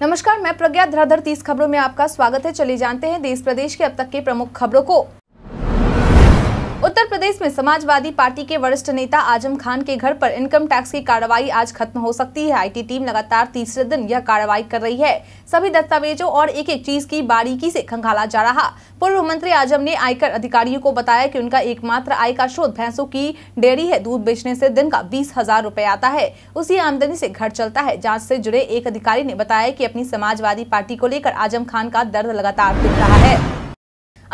नमस्कार मैं प्रज्ञा धराधर तीस खबरों में आपका स्वागत है चलिए जानते हैं देश प्रदेश के अब तक के प्रमुख खबरों को उत्तर प्रदेश में समाजवादी पार्टी के वरिष्ठ नेता आजम खान के घर पर इनकम टैक्स की कार्रवाई आज खत्म हो सकती है आईटी टीम लगातार तीसरे दिन यह कार्रवाई कर रही है सभी दस्तावेजों और एक एक चीज की बारीकी से खंगाला जा रहा पूर्व मंत्री आजम ने आयकर अधिकारियों को बताया कि उनका एकमात्र आय का स्रोत भैंसों की डेयरी है दूध बेचने से दिन का बीस हजार रूपए आता है उसी आमदनी से घर चलता है जांच से जुड़े एक अधिकारी ने बताया कि अपनी समाजवादी पार्टी को लेकर आजम खान का दर्द लगातार दिख रहा है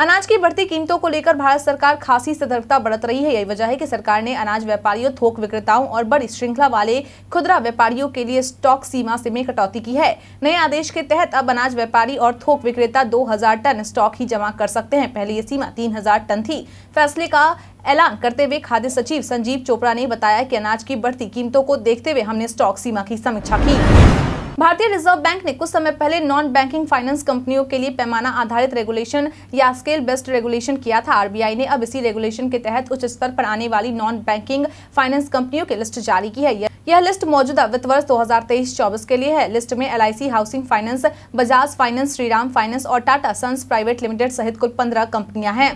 अनाज की बढ़ती कीमतों को लेकर भारत सरकार खासी सतर्कता बरत रही है यही वजह है कि सरकार ने अनाज व्यापारियों थोक विक्रेताओं और बड़ी श्रृंखला वाले खुदरा व्यापारियों के लिए स्टॉक सीमा से में कटौती की है नए आदेश के तहत अब अनाज व्यापारी और थोक विक्रेता 2000 टन स्टॉक ही जमा कर सकते हैं पहले ये सीमा तीन टन थी फैसले का ऐलान करते हुए खाद्य सचिव संजीव चोपड़ा ने बताया की अनाज की बढ़ती कीमतों को देखते हुए हमने स्टॉक सीमा की समीक्षा की भारतीय रिजर्व बैंक ने कुछ समय पहले नॉन बैंकिंग फाइनेंस कंपनियों के लिए पैमाना आधारित रेगुलेशन या स्केल बेस्ड रेगुलेशन किया था आरबीआई ने अब इसी रेगुलेशन के तहत उच्च स्तर पर आने वाली नॉन बैंकिंग फाइनेंस कंपनियों की लिस्ट जारी की है यह लिस्ट मौजूदा वित्त वर्ष 2023-24 के लिए है लिस्ट में L Housing Finance Bajaj Finance Shriram Finance और टाटा सन्स प्राइवेट लिमिटेड सहित कुल पंद्रह कंपनियां हैं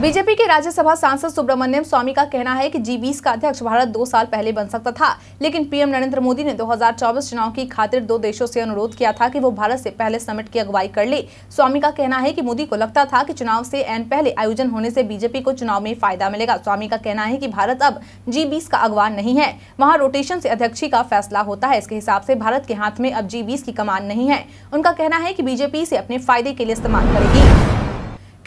बीजेपी के राज्यसभा सांसद सुब्रमण्यम स्वामी का कहना है कि जी बीस का अध्यक्ष भारत दो साल पहले बन सकता था लेकिन पीएम नरेंद्र मोदी ने 2024 चुनाव की खातिर दो देशों से अनुरोध किया था कि वो भारत से पहले समिट की अगुवाई कर ले स्वामी का कहना है कि मोदी को लगता था कि चुनाव से एन पहले आयोजन होने से बीजेपी को चुनाव में फायदा मिलेगा स्वामी का कहना है की भारत अब जी का अगवान नहीं है वहाँ रोटेशन से अध्यक्षी का फैसला होता है इसके हिसाब से भारत के हाथ में अब जी की कमान नहीं है उनका कहना है की बीजेपी इसे अपने फायदे के लिए इस्तेमाल करेगी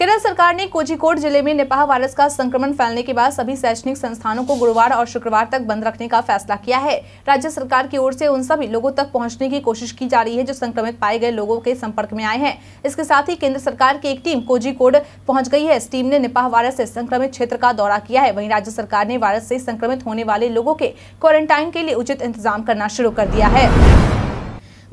केरल सरकार ने कोझिकोड जिले में निपाह वायरस का संक्रमण फैलने के बाद सभी शैक्षणिक संस्थानों को गुरुवार और शुक्रवार तक बंद रखने का फैसला किया है राज्य सरकार की ओर से उन सभी लोगों तक पहुंचने की कोशिश की जा रही है जो संक्रमित पाए गए लोगों के संपर्क में आए हैं इसके साथ ही केंद्र सरकार की एक टीम कोझिकोड पहुंच गई है इस टीम ने निपाह वायरस से संक्रमित क्षेत्र का दौरा किया है वहीं राज्य सरकार ने वायरस से संक्रमित होने वाले लोगों के क्वारंटाइन के लिए उचित इंतजाम करना शुरू कर दिया है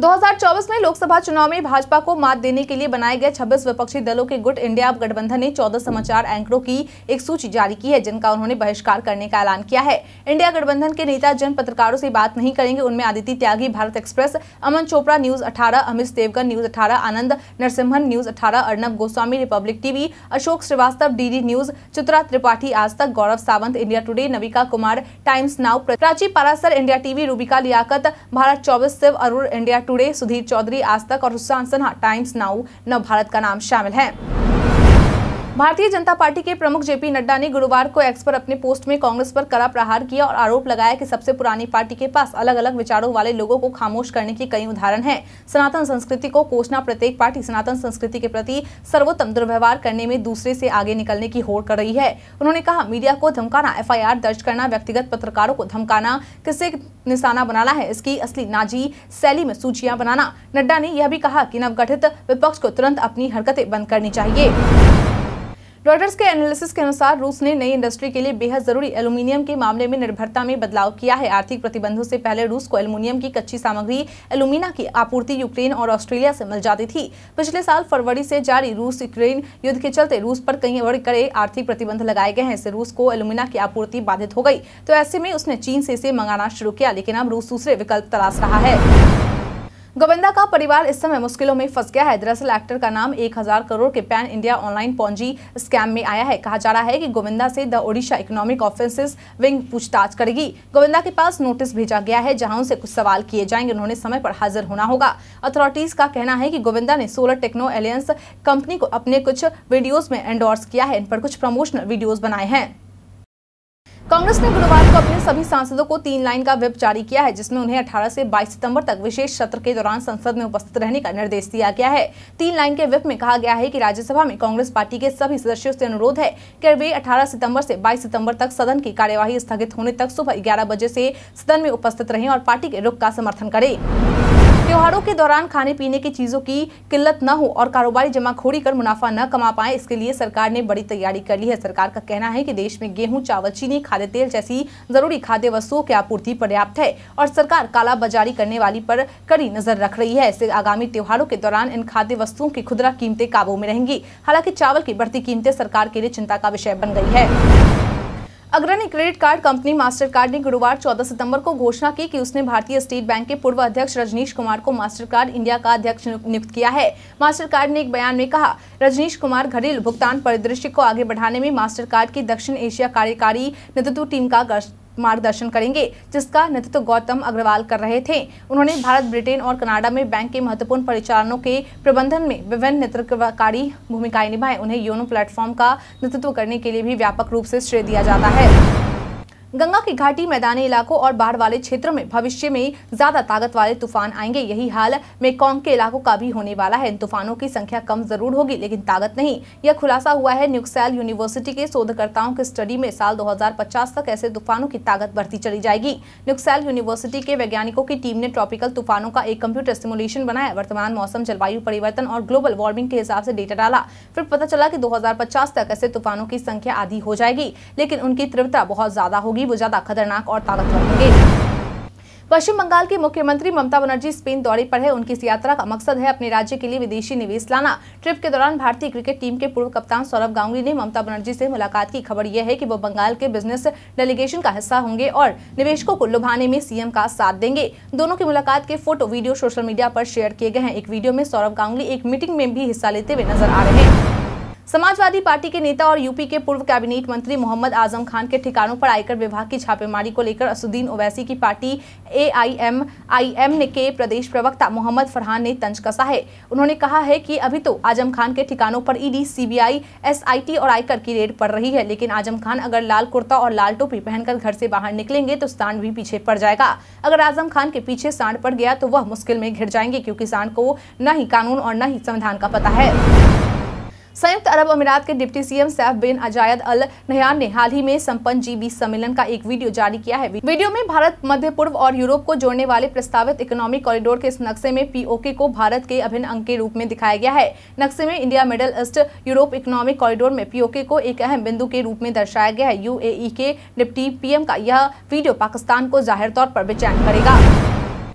2024 में लोकसभा चुनाव में भाजपा को मात देने के लिए बनाए गए 26 विपक्षी दलों के गुट इंडिया गठबंधन ने 14 समाचार एंकरों की एक सूची जारी की है जिनका उन्होंने बहिष्कार करने का ऐलान किया है इंडिया गठबंधन के नेता जिन पत्रकारों से बात नहीं करेंगे उनमें आदित्य त्यागी भारत एक्सप्रेस अमन चोपड़ा न्यूज अठारह अमित देवगन न्यूज अठारह आनंद नरसिम्हन न्यूज अठारह Arnab Goswami Republic TV Ashok Srivastava D News Chitra Tripathi Aaj Tak Gaurav Sawant India Today Navika Kumar Times Now Prachi Parashar India TV Rubika Liyaquat Bharat चौबीस शिव अरुण इंडिया टुडे सुधीर चौधरी आज तक और सुशांत सिन्हा टाइम्स नाउ नव भारत का नाम शामिल है भारतीय जनता पार्टी के प्रमुख जेपी नड्डा ने गुरुवार को एक्स पर अपने पोस्ट में कांग्रेस पर कड़ा प्रहार किया और आरोप लगाया कि सबसे पुरानी पार्टी के पास अलग अलग विचारों वाले लोगों को खामोश करने के कई उदाहरण हैं सनातन संस्कृति को कोसना प्रत्येक पार्टी सनातन संस्कृति के प्रति सर्वोत्तम दुर्व्यवहार करने में दूसरे से आगे निकलने की होड़ कर रही है उन्होंने कहा मीडिया को धमकाना एफ दर्ज करना व्यक्तिगत पत्रकारों को धमकाना किसे निशाना बनाना है इसकी असली नाजी शैली में सूचियां बनाना नड्डा ने यह भी कहा की नवगठित विपक्ष को तुरंत अपनी हरकतें बंद करनी चाहिए रॉयटर्स के एनालिसिस के अनुसार रूस ने नई इंडस्ट्री के लिए बेहद जरूरी एल्यूमिनियम के मामले में निर्भरता में बदलाव किया है आर्थिक प्रतिबंधों से पहले रूस को एल्यूमिनियम की कच्ची सामग्री एल्यूमिना की आपूर्ति यूक्रेन और ऑस्ट्रेलिया से मिल जाती थी पिछले साल फरवरी से जारी रूस यूक्रेन युद्ध के चलते रूस पर कई बड़े कड़े आर्थिक प्रतिबंध लगाए गए हैं इससे रूस को एल्यूमिना की आपूर्ति बाधित हो गई तो ऐसे में उसने चीन से इसे मंगाना शुरू किया लेकिन अब रूस दूसरे विकल्प तलाश रहा है गोविंदा का परिवार इस समय मुश्किलों में फंस गया है दरअसल एक्टर का नाम एक हजार करोड़ के pan India online Ponzi scam में आया है कहा जा रहा है कि गोविंदा से the Odisha economic offences wing पूछताछ करेगी गोविंदा के पास नोटिस भेजा गया है जहां उनसे कुछ सवाल किए जाएंगे उन्होंने समय पर हाजिर होना होगा अथॉरिटीज का कहना है की गोविंदा ने सोलर टेक्नो एलियंस कंपनी को अपने कुछ वीडियोज में एंडोर्स किया है इन पर कुछ प्रमोशनल वीडियोज बनाए हैं कांग्रेस ने गुरुवार को अपने सभी सांसदों को तीन लाइन का विप जारी किया है जिसमें उन्हें 18 से 22 सितंबर तक विशेष सत्र के दौरान संसद में उपस्थित रहने का निर्देश दिया गया है तीन लाइन के विप में कहा गया है कि राज्यसभा में कांग्रेस पार्टी के सभी सदस्यों से अनुरोध है कि वे 18 सितंबर से 22 सितंबर तक सदन की कार्यवाही स्थगित होने तक सुबह ग्यारह बजे से सदन में उपस्थित रहे और पार्टी के रुख का समर्थन करें त्योहारों के दौरान खाने पीने की चीज़ों की किल्लत न हो और कारोबारी जमाखोरी कर मुनाफा न कमा पाए इसके लिए सरकार ने बड़ी तैयारी कर ली है सरकार का कहना है कि देश में गेहूं चावल चीनी खाद्य तेल जैसी जरूरी खाद्य वस्तुओं की आपूर्ति पर्याप्त है और सरकार कालाबाजारी करने वाली पर कड़ी नजर रख रही है इससे आगामी त्योहारों के दौरान इन खाद्य वस्तुओं की खुदरा कीमतें काबू में रहेंगी हालांकि चावल की बढ़ती कीमतें सरकार के लिए चिंता का विषय बन गई है अग्रणी credit card company Mastercard ने गुरुवार 14 सितंबर को घोषणा की कि उसने भारतीय स्टेट बैंक के पूर्व अध्यक्ष रजनीश कुमार को मास्टर कार्ड इंडिया का अध्यक्ष नियुक्त किया है मास्टर कार्ड ने एक बयान में कहा रजनीश कुमार घरेलू भुगतान परिदृश्य को आगे बढ़ाने में मास्टर कार्ड की दक्षिण एशिया कार्यकारी नेतृत्व टीम का मार्गदर्शन करेंगे जिसका नेतृत्व गौतम अग्रवाल कर रहे थे उन्होंने भारत ब्रिटेन और कनाडा में बैंक के महत्वपूर्ण परिचालनों के प्रबंधन में विभिन्न नेतृत्वकारी भूमिकाएं निभाए उन्हें योनो प्लेटफॉर्म का नेतृत्व करने के लिए भी व्यापक रूप से श्रेय दिया जाता है गंगा की घाटी मैदानी इलाकों और बाढ़ वाले क्षेत्रों में भविष्य में ज्यादा ताकत वाले तूफान आएंगे यही हाल मेकोंग के इलाकों का भी होने वाला है इन तूफानों की संख्या कम जरूर होगी लेकिन ताकत नहीं यह खुलासा हुआ है न्यूक्सैल यूनिवर्सिटी के शोधकर्ताओं के स्टडी में साल 2050 तक ऐसे तूफानों की ताकत बढ़ती चली जाएगी न्यूक्सैल यूनिवर्सिटी के वैज्ञानिकों की टीम ने ट्रॉपिकल तूफानों का एक कंप्यूटर सिमुलेशन बनाया वर्तमान मौसम जलवायु परिवर्तन और ग्लोबल वार्मिंग के हिसाब से डेटा डाला फिर पता चला की दो तक ऐसे तूफानों की संख्या आधी हो जाएगी लेकिन उनकी तीव्रता बहुत ज्यादा होगी होंगी वो ज्यादा खतरनाक और ताकतवर होंगे पश्चिम बंगाल की मुख्यमंत्री ममता बनर्जी स्पेन दौरे पर है उनकी इस यात्रा का मकसद है अपने राज्य के लिए विदेशी निवेश लाना ट्रिप के दौरान भारतीय क्रिकेट टीम के पूर्व कप्तान सौरभ गांगुली ने ममता बनर्जी से मुलाकात की खबर यह है कि वो बंगाल के बिजनेस डेलीगेशन का हिस्सा होंगे और निवेशकों को लुभाने में सीएम का साथ देंगे दोनों की मुलाकात के फोटो वीडियो सोशल मीडिया पर शेयर किए गए हैं एक वीडियो में सौरभ गांगुली एक मीटिंग में भी हिस्सा लेते हुए नजर आ रहे हैं समाजवादी पार्टी के नेता और यूपी के पूर्व कैबिनेट मंत्री मोहम्मद आजम खान के ठिकानों पर आयकर विभाग की छापेमारी को लेकर असुद्दीन ओवैसी की पार्टी एआईएमआईएम के प्रदेश प्रवक्ता मोहम्मद फरहान ने तंज कसा है उन्होंने कहा है कि अभी तो आजम खान के ठिकानों पर ईडी सीबीआई एसआईटी और आयकर की रेड पड़ रही है लेकिन आजम खान अगर लाल कुर्ता और लाल टोपी पहनकर घर से बाहर निकलेंगे तो सांड भी पीछे पड़ जाएगा अगर आजम खान के पीछे सांड पड़ गया तो वह मुश्किल में घिर जाएंगे क्योंकि सांड को न ही कानून और न ही संविधान का पता है संयुक्त अरब अमीरात के deputy CM Saif bin Zayed Al Nahyan ने हाल ही में संपन्न जी सम्मेलन का एक वीडियो जारी किया है वीडियो में भारत मध्य पूर्व और यूरोप को जोड़ने वाले प्रस्तावित इकोनॉमिक कॉरिडोर के इस नक्शे में पीओके को भारत के अभिन्न अंग के रूप में दिखाया गया है नक्शे में India middle East Europe economic corridor में पीओके को एक अहम बिंदु के रूप में दर्शाया गया है यू के डिप्टी पी का यह वीडियो पाकिस्तान को जाहिर तौर पर बेचैन करेगा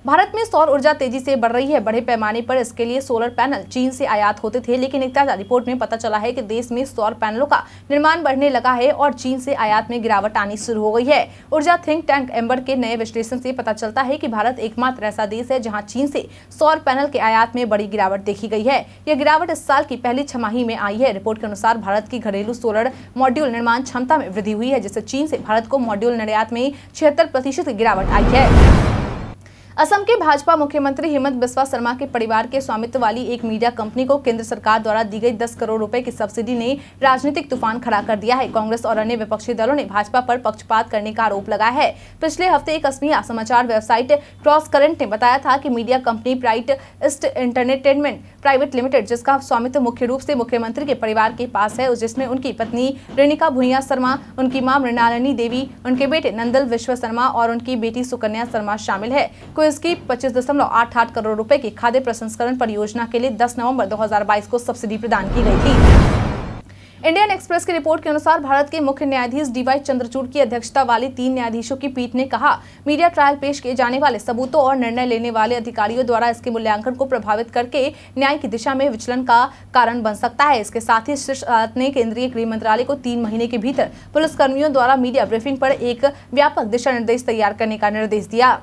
भारत में सौर ऊर्जा तेजी से बढ़ रही है बड़े पैमाने पर इसके लिए सोलर पैनल चीन से आयात होते थे लेकिन एक ताजा रिपोर्ट में पता चला है कि देश में सौर पैनलों का निर्माण बढ़ने लगा है और चीन से आयात में गिरावट आनी शुरू हो गई है ऊर्जा थिंक टैंक एम्बर के नए विश्लेषण से पता चलता है की भारत एकमात्र ऐसा देश है जहाँ चीन से सौर पैनल के आयात में बड़ी गिरावट देखी गई है यह गिरावट इस साल की पहली छमाही में आई है रिपोर्ट के अनुसार भारत की घरेलू सोलर मॉड्यूल निर्माण क्षमता में वृद्धि हुई है जिससे चीन से भारत को मॉड्यूल निर्यात में छिहत्तर प्रतिशत गिरावट आई है असम के भाजपा मुख्यमंत्री हेमंत बिस्वा शर्मा के परिवार के स्वामित्व वाली एक मीडिया कंपनी को केंद्र सरकार द्वारा दी गई दस करोड़ रुपए की सब्सिडी ने राजनीतिक तूफान खड़ा कर दिया है कांग्रेस और अन्य विपक्षी दलों ने भाजपा पर पक्षपात करने का आरोप लगाया है पिछले हफ्ते एक असमिया समाचार वेबसाइट क्रॉस करंट ने बताया था की मीडिया कंपनी प्राइट ईस्ट इंटरटेनमेंट प्राइवेट लिमिटेड जिसका स्वामित्व मुख्य रूप से मुख्यमंत्री के परिवार के पास है जिसमें उनकी पत्नी रेणिका भूया शर्मा उनकी मां मृणालिनी देवी उनके बेटे नंदल विश्व शर्मा और उनकी बेटी सुकन्या शर्मा शामिल है जिसकी पच्चीस दशमलव आठ आठ करोड़ रुपए की खाद्य प्रसंस्करण परियोजना के लिए 10 नवंबर 2022 को सब्सिडी प्रदान की गई थी इंडियन एक्सप्रेस की रिपोर्ट के अनुसार भारत के मुख्य न्यायाधीश डीवाई चंद्रचूड़ की अध्यक्षता वाली तीन न्यायाधीशों की पीठ ने कहा मीडिया ट्रायल पेश किए जाने वाले सबूतों और निर्णय लेने वाले अधिकारियों द्वारा इसके मूल्यांकन को प्रभावित करके न्याय की दिशा में विचलन का कारण बन सकता है इसके साथ ही शीर्ष अदालत ने केंद्रीय गृह मंत्रालय को तीन महीने के भीतर पुलिसकर्मियों द्वारा मीडिया ब्रीफिंग पर एक व्यापक दिशा निर्देश तैयार करने का निर्देश दिया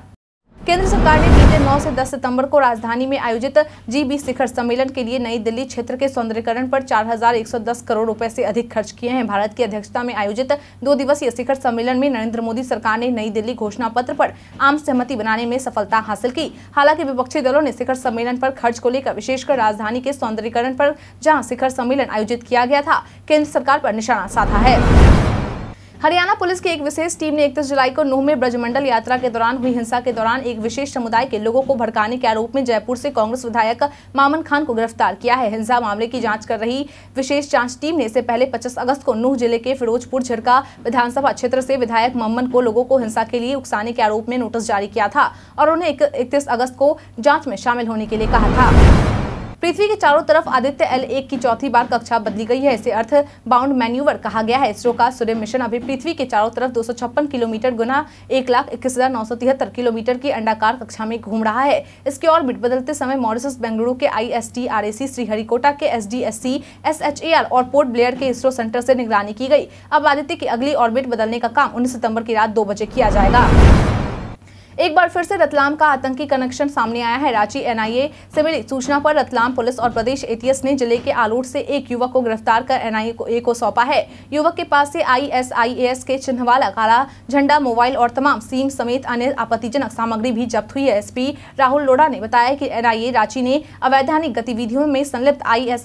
केंद्र सरकार ने बीते 9 से 10 सितंबर को राजधानी में आयोजित जीबी शिखर सम्मेलन के लिए नई दिल्ली क्षेत्र के सौंदर्यकरण पर 4,110 करोड़ रुपए से अधिक खर्च किए हैं भारत की अध्यक्षता में आयोजित दो दिवसीय शिखर सम्मेलन में नरेंद्र मोदी सरकार ने नई दिल्ली घोषणा पत्र पर आम सहमति बनाने में सफलता हासिल की हालांकि विपक्षी दलों ने शिखर सम्मेलन पर खर्च को लेकर विशेषकर राजधानी के सौंदर्यकरण पर जहाँ शिखर सम्मेलन आयोजित किया गया था केंद्र सरकार पर निशाना साधा है हरियाणा पुलिस की एक विशेष टीम ने इकतीस जुलाई को नूह में ब्रजमंडल यात्रा के दौरान हुई हिंसा के दौरान एक विशेष समुदाय के लोगों को भड़काने के आरोप में जयपुर से कांग्रेस विधायक मामन खान को गिरफ्तार किया है हिंसा मामले की जांच कर रही विशेष जांच टीम ने इससे पहले 25 अगस्त को नूह जिले के फिरोजपुर झिड़का विधानसभा क्षेत्र से विधायक मम्मन को लोगों को हिंसा के लिए उकसाने के आरोप में नोटिस जारी किया था और उन्हें इकतीस अगस्त को जाँच में शामिल होने के लिए कहा था पृथ्वी के चारों तरफ आदित्य एल एक की चौथी बार कक्षा बदली गई है इसे अर्थ बाउंड मैन्यूवर कहा गया है इसरो का सूर्य मिशन अभी पृथ्वी के चारों तरफ दो किलोमीटर गुना एक लाख इक्कीस हजार नौ सौ तिहत्तर किलोमीटर की अंडाकार कक्षा में घूम रहा है और ऑर्बिट बदलते समय मॉरिसस बेंगलुरु के I S T R A C Sriharikota के S D S C S H A R और पोर्ट ब्लेयर के इसरो सेंटर से निगरानी की गई अब आदित्य की अगली ऑर्बिट बदलने का काम उन्नीस सितंबर की रात दो बजे किया जाएगा एक बार फिर से रतलाम का आतंकी कनेक्शन सामने आया है रांची एनआईए से मिली सूचना पर रतलाम पुलिस और प्रदेश एटीएस ने जिले के आलोट से एक युवक को गिरफ्तार कर एनआईए को ए को सौंपा है युवक के पास से आईएसआईएएस के चिन्ह वाला काला झंडा मोबाइल और तमाम सीम समेत अन्य आपत्तिजनक सामग्री भी जब्त हुई है एसपी राहुल लोढ़ा ने बताया की एनआईए रांची ने अवैधानिक गतिविधियों में संलिप्त आई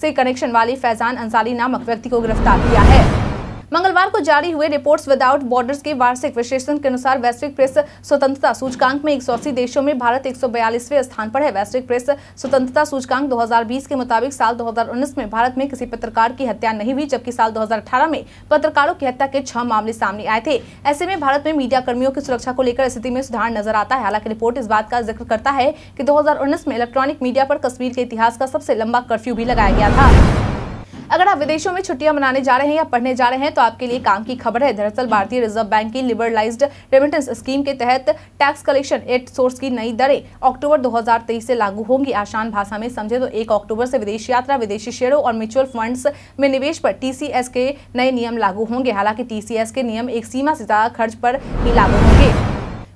से कनेक्शन वाले फैजान अंसारी नामक व्यक्ति को गिरफ्तार किया है मंगलवार को जारी हुए रिपोर्ट्स विदाउट बॉर्डर्स के वार्षिक विश्लेषण के अनुसार वैश्विक प्रेस स्वतंत्रता सूचकांक में एक देशों में भारत एक स्थान पर है वैश्विक प्रेस स्वतंत्रता सूचकांक दो के मुताबिक साल दो में भारत में किसी पत्रकार की हत्या नहीं हुई जबकि साल दो में पत्रकारों की हत्या के छह मामले सामने आए थे ऐसे में भारत में मीडिया कर्मियों की सुरक्षा को लेकर स्थिति में सुधार नजर आता है हालांकि रिपोर्ट इस बात का जिक्र करता है कि 2019 में इलेक्ट्रॉनिक मीडिया पर कश्मीर के इतिहास का सबसे लंबा कर्फ्यू भी लगाया गया था अगर आप विदेशों में छुट्टियां मनाने जा रहे हैं या पढ़ने जा रहे हैं तो आपके लिए काम की खबर है दरअसल भारतीय रिजर्व बैंक की लिबरलाइज्ड रेमिटेंस स्कीम के तहत टैक्स कलेक्शन एट सोर्स की नई दरें अक्टूबर 2023 से लागू होंगी आसान भाषा में समझे तो एक अक्टूबर से विदेश यात्रा विदेशी शेयरों और म्यूचुअल फंड्स में निवेश पर टीसीएस के नए नियम लागू होंगे हालांकि टीसीएस के नियम एक सीमा से ज्यादा खर्च पर ही लागू होंगे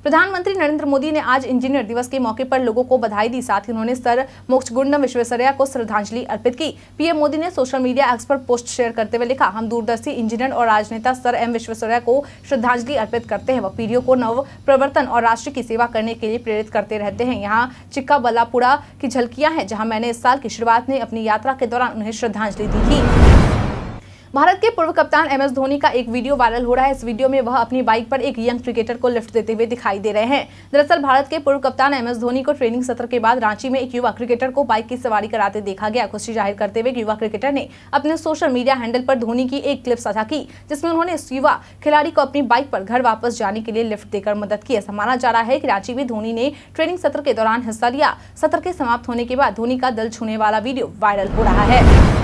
प्रधानमंत्री नरेंद्र मोदी ने आज इंजीनियर दिवस के मौके पर लोगों को बधाई दी साथ ही उन्होंने सर मोक्षगुंड विश्वेश्वरैया को श्रद्धांजलि अर्पित की पीएम मोदी ने सोशल मीडिया एक्स पर पोस्ट शेयर करते हुए लिखा हम दूरदर्शी इंजीनियर और राजनेता सर एम विश्वेश्वरैया को श्रद्धांजलि अर्पित करते हैं वह पीढ़ियों को नव प्रवर्तन और राष्ट्र की सेवा करने के लिए प्रेरित करते रहते हैं यहाँ चिक्का बल्लापुरा की झलकियाँ हैं जहाँ मैंने इस साल की शुरुआत में अपनी यात्रा के दौरान उन्हें श्रद्धांजलि दी थी भारत के पूर्व कप्तान एम एस धोनी का एक वीडियो वायरल हो रहा है इस वीडियो में वह अपनी बाइक पर एक यंग क्रिकेटर को लिफ्ट देते हुए दिखाई दे रहे हैं दरअसल भारत के पूर्व कप्तान एम एस धोनी को ट्रेनिंग सत्र के बाद रांची में एक युवा क्रिकेटर को बाइक की सवारी कराते देखा गया खुशी जाहिर करते हुए युवा क्रिकेटर ने अपने सोशल मीडिया हैंडल पर धोनी की एक क्लिप साझा की जिसमें उन्होंने इस युवा खिलाड़ी को अपनी बाइक पर घर वापस जाने के लिए लिफ्ट देकर मदद की ऐसा माना जा रहा है कि रांची में धोनी ने ट्रेनिंग सत्र के दौरान हिस्सा लिया सत्र के समाप्त होने के बाद धोनी का दल छूने वाला वीडियो वायरल हो रहा है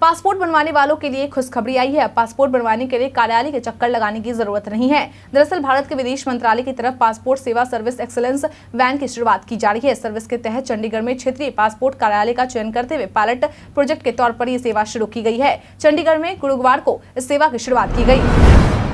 पासपोर्ट बनवाने वालों के लिए खुशखबरी आई है अब पासपोर्ट बनवाने के लिए कार्यालय के चक्कर लगाने की जरूरत नहीं है दरअसल भारत के विदेश मंत्रालय की तरफ पासपोर्ट सेवा सर्विस एक्सलेंस वैन की शुरुआत की जा रही है सर्विस के तहत चंडीगढ़ में क्षेत्रीय पासपोर्ट कार्यालय का चयन करते हुए पायलट प्रोजेक्ट के तौर पर यह सेवा शुरू की गई है चंडीगढ़ में गुरुवार को इस सेवा की शुरुआत की गई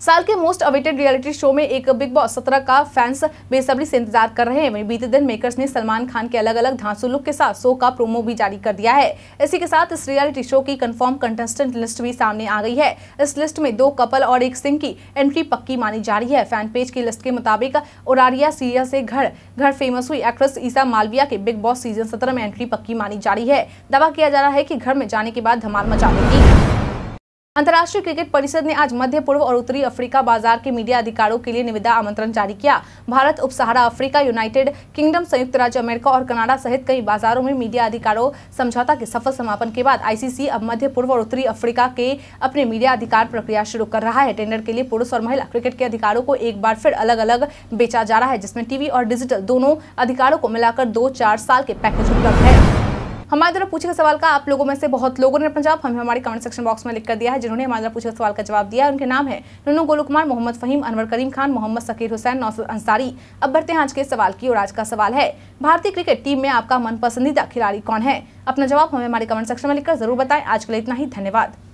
साल के मोस्ट अवेटेड रियलिटी शो में एक बिग बॉस सत्रह का फैंस बेसब्री से इंतजार कर रहे हैं वहीं बीते दिन मेकर्स ने सलमान खान के अलग अलग धांसू लुक के साथ शो का प्रोमो भी जारी कर दिया है इसी के साथ इस रियलिटी शो की कंफर्म कंटेस्टेंट लिस्ट भी सामने आ गई है इस लिस्ट में दो कपल और एक सिंह की एंट्री पक्की मानी जा रही है फैन पेज की लिस्ट के मुताबिक ओरारिया सीरिया से घर घर फेमस हुई एक्ट्रेस ईसा मालविया के बिग बॉस सीजन सत्रह में एंट्री पक्की मानी जा रही है दावा किया जा रहा है की घर में जाने के बाद धमाल मचा देगी अंतर्राष्ट्रीय क्रिकेट परिषद ने आज मध्य पूर्व और उत्तरी अफ्रीका बाजार के मीडिया अधिकारों के लिए निविदा आमंत्रण जारी किया भारत उपसहारा अफ्रीका यूनाइटेड किंगडम संयुक्त राज्य अमेरिका और कनाडा सहित कई बाजारों में मीडिया अधिकारों समझौता के सफल समापन के बाद आईसीसी अब मध्य पूर्व और उत्तरी अफ्रीका के अपने मीडिया अधिकार प्रक्रिया शुरू कर रहा है टेंडर के लिए पुरुष और महिला क्रिकेट के अधिकारों को एक बार फिर अलग अलग बेचा जा रहा है जिसमें टीवी और डिजिटल दोनों अधिकारों को मिलाकर दो चार साल के पैकेज उपलब्ध है हमारे द्वारा पूछे गए सवाल का आप लोगों में से बहुत लोगों ने अपना जवाब हमें हमारे कमेंट सेक्शन बॉक्स में लिख कर दिया है जिन्होंने हमारे पूछे गए सवाल का जवाब दिया उनके नाम है नूनू गोलू कुमार मोहम्मद फहीम अनवर करीम खान मोहम्मद सकीर हुसैन नौसर अंसारी अब बढ़ते हैं आज के सवाल की और आज का सवाल है भारतीय क्रिकेट टीम में आपका मन खिलाड़ी कौन है अपना जवाब हमें हमारे कमेंट सेक्शन में लिखकर जरूर बताएं आज के लिए इतना ही धन्यवाद